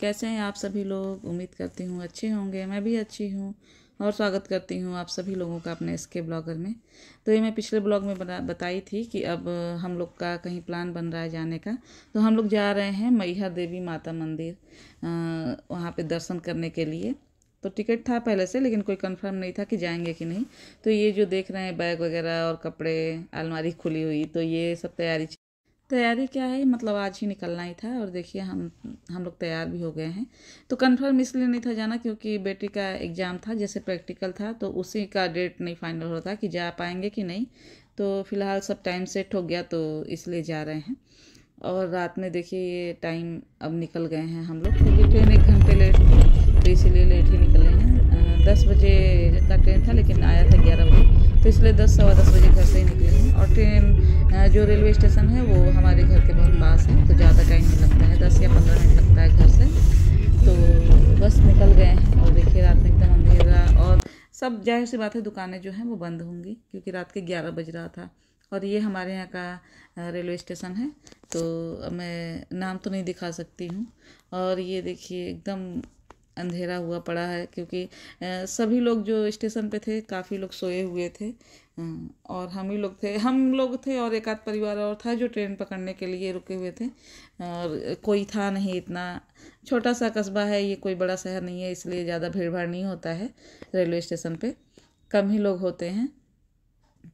कैसे हैं आप सभी लोग उम्मीद करती हूँ अच्छे होंगे मैं भी अच्छी हूँ और स्वागत करती हूँ आप सभी लोगों का अपने इसके ब्लॉगर में तो ये मैं पिछले ब्लॉग में बना बताई थी कि अब हम लोग का कहीं प्लान बन रहा है जाने का तो हम लोग जा रहे हैं मैहर देवी माता मंदिर वहाँ पर दर्शन करने के लिए तो टिकट था पहले से लेकिन कोई कंफर्म नहीं था कि जाएंगे कि नहीं तो ये जो देख रहे हैं बैग वगैरह और कपड़े अलमारी खुली हुई तो ये सब तैयारी तैयारी क्या है मतलब आज ही निकलना ही था और देखिए हम हम लोग तैयार भी हो गए हैं तो कंफर्म इसलिए नहीं था जाना क्योंकि बेटी का एग्ज़ाम था जैसे प्रैक्टिकल था तो उसी का डेट नहीं फाइनल हो रहा था कि जा पाएंगे कि नहीं तो फिलहाल सब टाइम सेट हो गया तो इसलिए जा रहे हैं और रात में देखिए ये टाइम अब निकल गए हैं हम लोग क्योंकि ट्रेन एक घंटे लेट तो इसीलिए लेट ही निकले हैं दस बजे का ट्रेन था लेकिन आया था ग्यारह बजे तो इसलिए दस सवा दस बजे घर से ही निकले जो रेलवे स्टेशन है वो हमारे घर के बहुत पास है तो ज़्यादा टाइम नहीं लगता है दस या पंद्रह मिनट लगता है घर से तो बस निकल गए हैं और देखिए रात में एकदम अंधेरा और सब जाहिर सी बात है दुकानें जो हैं वो बंद होंगी क्योंकि रात के ग्यारह बज रहा था और ये हमारे यहाँ का रेलवे स्टेशन है तो मैं नाम तो नहीं दिखा सकती हूँ और ये देखिए एकदम अंधेरा हुआ पड़ा है क्योंकि सभी लोग जो स्टेशन पे थे काफ़ी लोग सोए हुए थे और हम ही लोग थे हम लोग थे और एक आध परिवार और था जो ट्रेन पकड़ने के लिए रुके हुए थे और कोई था नहीं इतना छोटा सा कस्बा है ये कोई बड़ा शहर नहीं है इसलिए ज़्यादा भीड़ भाड़ नहीं होता है रेलवे स्टेशन पे कम ही लोग होते हैं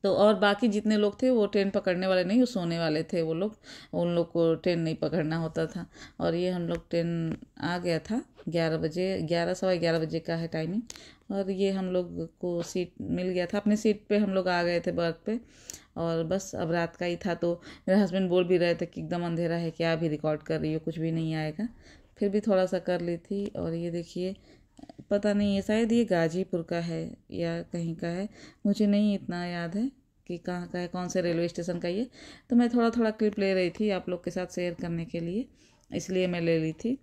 तो और बाकी जितने लोग थे वो ट्रेन पकड़ने वाले नहीं वो सोने वाले थे वो लोग उन लोग को ट्रेन नहीं पकड़ना होता था और ये हम लोग ट्रेन आ गया था ग्यारह बजे ग्यारह सवा ग्यारह बजे का है टाइमिंग और ये हम लोग को सीट मिल गया था अपनी सीट पे हम लोग आ गए थे बर्थ पे और बस अब रात का ही था तो मेरे हस्बैंड बोल भी रहे थे कि एकदम अंधेरा है क्या अभी रिकॉर्ड कर रही हो कुछ भी नहीं आएगा फिर भी थोड़ा सा कर ली थी और ये देखिए पता नहीं है शायद ये गाजीपुर का है या कहीं का है मुझे नहीं इतना याद है कि कहाँ का है कौन से रेलवे स्टेशन का ये तो मैं थोड़ा थोड़ा क्लिप ले रही थी आप लोग के साथ शेयर करने के लिए इसलिए मैं ले ली थी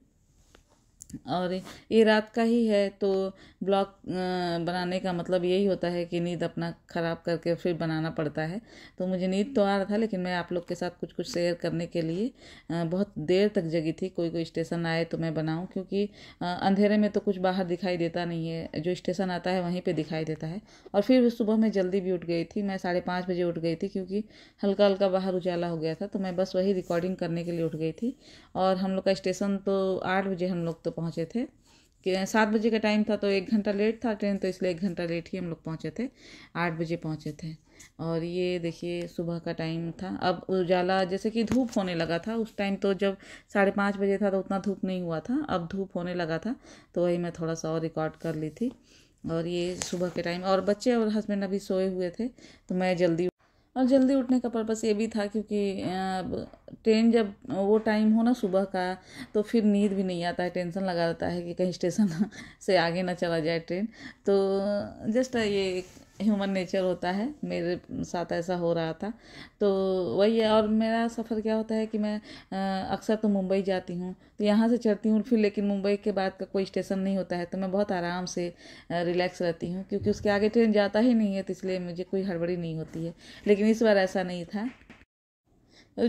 और ये रात का ही है तो ब्लॉग बनाने का मतलब यही होता है कि नींद अपना ख़राब करके फिर बनाना पड़ता है तो मुझे नींद तो आ रहा था लेकिन मैं आप लोग के साथ कुछ कुछ शेयर करने के लिए बहुत देर तक जगी थी कोई कोई स्टेशन आए तो मैं बनाऊँ क्योंकि अंधेरे में तो कुछ बाहर दिखाई देता नहीं है जो स्टेशन आता है वहीं पर दिखाई देता है और फिर सुबह में जल्दी भी उठ गई थी मैं साढ़े पाँच बजे उठ गई थी क्योंकि हल्का हल्का बाहर उजाला हो गया था तो मैं बस वही रिकॉर्डिंग करने के लिए उठ गई थी और हम लोग का स्टेशन तो आठ बजे हम लोग तो पहुँचे थे सात बजे का टाइम था तो एक घंटा लेट था ट्रेन तो इसलिए एक घंटा लेट ही हम लोग पहुँचे थे आठ बजे पहुँचे थे और ये देखिए सुबह का टाइम था अब उजाला जैसे कि धूप होने लगा था उस टाइम तो जब साढ़े पाँच बजे था तो उतना धूप नहीं हुआ था अब धूप होने लगा था तो वही मैं थोड़ा सा और रिकॉर्ड कर ली थी और ये सुबह के टाइम और बच्चे और हस्बैंड अभी सोए हुए थे तो मैं जल्दी और जल्दी उठने का पर्पस ये भी था क्योंकि ट्रेन जब वो टाइम हो ना सुबह का तो फिर नींद भी नहीं आता है टेंशन लगा रहता है कि कहीं स्टेशन से आगे ना चला जाए ट्रेन तो जस्ट ये ह्यूमन नेचर होता है मेरे साथ ऐसा हो रहा था तो वही है और मेरा सफ़र क्या होता है कि मैं अक्सर तो मुंबई जाती हूँ तो यहाँ से चढ़ती हूँ फिर लेकिन मुंबई के बाद का कोई स्टेशन नहीं होता है तो मैं बहुत आराम से रिलैक्स रहती हूँ क्योंकि उसके आगे ट्रेन जाता ही नहीं है तो इसलिए मुझे कोई हड़बड़ी नहीं होती है लेकिन इस बार ऐसा नहीं था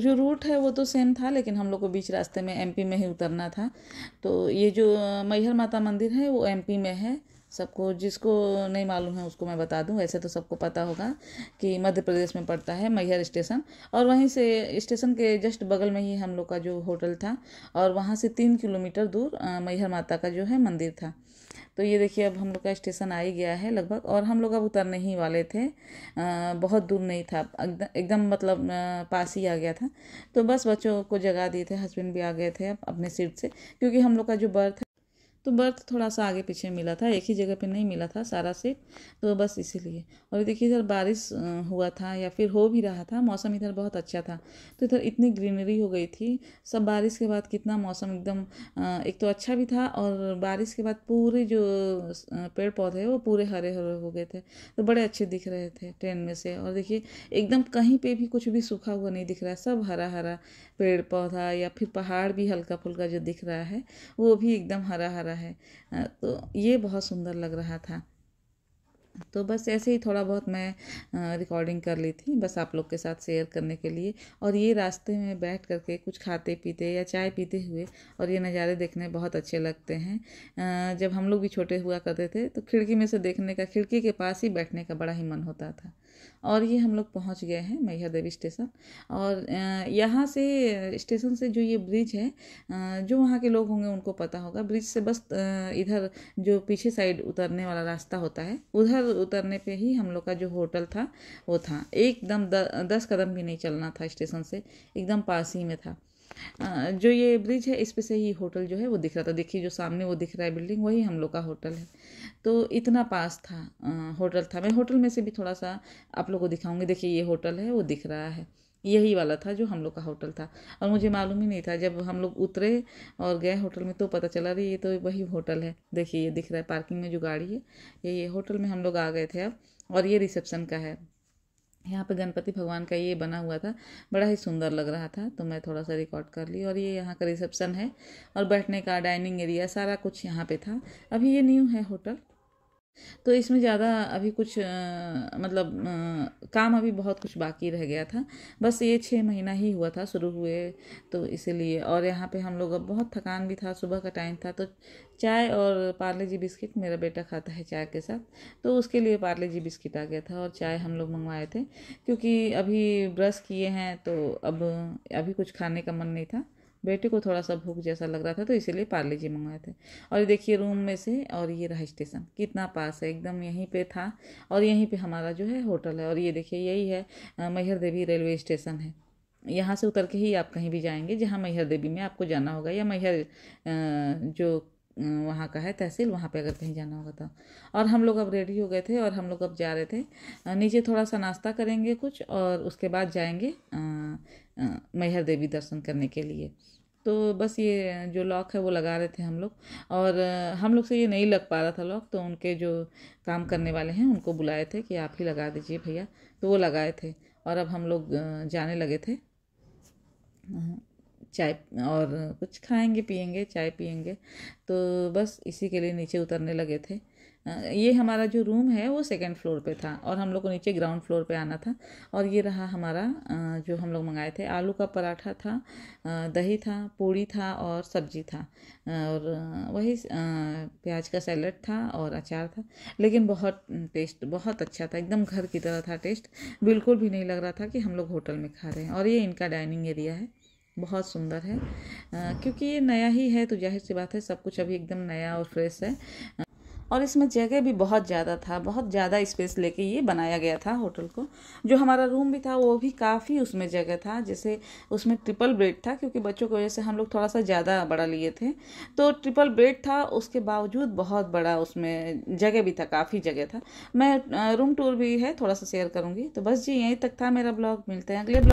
जो रूट है वो तो सेम था लेकिन हम लोग को बीच रास्ते में एमपी में ही उतरना था तो ये जो मैहर माता मंदिर है वो एमपी में है सबको जिसको नहीं मालूम है उसको मैं बता दूं ऐसे तो सबको पता होगा कि मध्य प्रदेश में पड़ता है मैहर स्टेशन और वहीं से स्टेशन के जस्ट बगल में ही हम लोग का जो होटल था और वहाँ से तीन किलोमीटर दूर मैहर माता का जो है मंदिर था तो ये देखिए अब हम लोग का स्टेशन आ ही गया है लगभग और हम लोग अब उतरने ही वाले थे आ, बहुत दूर नहीं था एकदम मतलब पास ही आ गया था तो बस बच्चों को जगा दिए थे हस्बैंड भी आ गए थे अपने सीट से क्योंकि हम लोग का जो बर्थ तो बर्थ थोड़ा सा आगे पीछे मिला था एक ही जगह पे नहीं मिला था सारा से तो बस इसीलिए और देखिए इधर बारिश हुआ था या फिर हो भी रहा था मौसम इधर बहुत अच्छा था तो इधर इतनी ग्रीनरी हो गई थी सब बारिश के बाद कितना मौसम एकदम एक तो अच्छा भी था और बारिश के बाद पूरे जो पेड़ पौधे वो पूरे हरे हरे हो गए थे तो बड़े अच्छे दिख रहे थे ट्रेन में से और देखिए एकदम कहीं पर भी कुछ भी सूखा हुआ नहीं दिख रहा सब हरा हरा पेड़ पौधा या फिर पहाड़ भी हल्का फुल्का जो दिख रहा है वो भी एकदम हरा हरा है तो ये बहुत सुंदर लग रहा था तो बस ऐसे ही थोड़ा बहुत मैं रिकॉर्डिंग कर ली थी बस आप लोग के साथ शेयर करने के लिए और ये रास्ते में बैठ करके कुछ खाते पीते या चाय पीते हुए और ये नज़ारे देखने बहुत अच्छे लगते हैं जब हम लोग भी छोटे हुआ करते थे तो खिड़की में से देखने का खिड़की के पास ही बैठने का बड़ा ही मन होता था और ये हम लोग पहुंच गए हैं मैया देवी स्टेशन और यहाँ से स्टेशन से जो ये ब्रिज है जो वहाँ के लोग होंगे उनको पता होगा ब्रिज से बस इधर जो पीछे साइड उतरने वाला रास्ता होता है उधर उतरने पे ही हम लोग का जो होटल था वो था एकदम दस कदम भी नहीं चलना था स्टेशन से एकदम पास ही में था जो ये ब्रिज है इस पे से ही होटल जो है वो दिख रहा था देखिए जो सामने वो दिख रहा है बिल्डिंग वही हम लोग का होटल है तो इतना पास था होटल था मैं होटल में से भी थोड़ा सा आप लोग को दिखाऊंगी देखिए ये होटल है वो दिख रहा है यही वाला था जो हम लोग का होटल था और मुझे मालूम ही नहीं था जब हम लोग उतरे और गए होटल में तो पता चला रही ये तो वही होटल है देखिए ये दिख रहा है पार्किंग में जो गाड़ी है ये ये होटल में हम लोग आ गए थे अब और ये रिसेप्शन का है यहाँ पे गणपति भगवान का ये बना हुआ था बड़ा ही सुंदर लग रहा था तो मैं थोड़ा सा रिकॉर्ड कर ली और ये यहाँ का रिसेप्शन है और बैठने का डाइनिंग एरिया सारा कुछ यहाँ पे था अभी ये न्यू है होटल तो इसमें ज़्यादा अभी कुछ आ, मतलब आ, काम अभी बहुत कुछ बाकी रह गया था बस ये छः महीना ही हुआ था शुरू हुए तो इसीलिए और यहाँ पे हम लोग अब बहुत थकान भी था सुबह का टाइम था तो चाय और पार्ले जी बिस्किट मेरा बेटा खाता है चाय के साथ तो उसके लिए पार्ले जी बिस्किट आ गया था और चाय हम लोग मंगवाए थे क्योंकि अभी ब्रश किए हैं तो अब अभी कुछ खाने का मन नहीं था बेटे को थोड़ा सा भूख जैसा लग रहा था तो इसीलिए पार्ले जी मंगाए थे और ये देखिए रूम में से और ये रहा स्टेशन कितना पास है एकदम यहीं पे था और यहीं पे हमारा जो है होटल है और ये देखिए यही है मैहर देवी रेलवे स्टेशन है यहाँ से उतर के ही आप कहीं भी जाएंगे जहाँ मैहर देवी में आपको जाना होगा या मैहर जो वहाँ का है तहसील वहाँ पे अगर कहीं जाना होगा तो और हम लोग अब रेडी हो गए थे और हम लोग अब जा रहे थे नीचे थोड़ा सा नाश्ता करेंगे कुछ और उसके बाद जाएंगे आ, मैहर देवी दर्शन करने के लिए तो बस ये जो लॉक है वो लगा रहे थे हम लोग और हम लोग से ये नहीं लग पा रहा था लॉक तो उनके जो काम करने वाले हैं उनको बुलाए थे कि आप ही लगा दीजिए भैया तो वो लगाए थे और अब हम लोग जाने लगे थे चाय और कुछ खाएंगे पियेंगे चाय पियेंगे तो बस इसी के लिए नीचे उतरने लगे थे ये हमारा जो रूम है वो सेकेंड फ्लोर पे था और हम लोग को नीचे ग्राउंड फ्लोर पे आना था और ये रहा हमारा जो हम लोग मंगाए थे आलू का पराठा था दही था पूड़ी था और सब्जी था और वही प्याज का सैलड था और अचार था लेकिन बहुत टेस्ट बहुत अच्छा था एकदम घर की तरह था टेस्ट बिल्कुल भी नहीं लग रहा था कि हम लोग होटल में खा रहे हैं और ये इनका डाइनिंग एरिया है बहुत सुंदर है आ, क्योंकि ये नया ही है तो जाहिर सी बात है सब कुछ अभी एकदम नया और फ्रेश है और इसमें जगह भी बहुत ज़्यादा था बहुत ज़्यादा स्पेस लेके ये बनाया गया था होटल को जो हमारा रूम भी था वो भी काफ़ी उसमें जगह था जैसे उसमें ट्रिपल बेड था क्योंकि बच्चों की वजह से हम लोग थोड़ा सा ज़्यादा बड़ा लिए थे तो ट्रिपल बेड था उसके बावजूद बहुत बड़ा उसमें जगह भी था काफ़ी जगह था मैं रूम टूर भी है थोड़ा सा शेयर करूँगी तो बस जी यहीं तक था मेरा ब्लॉग मिलते हैं अगले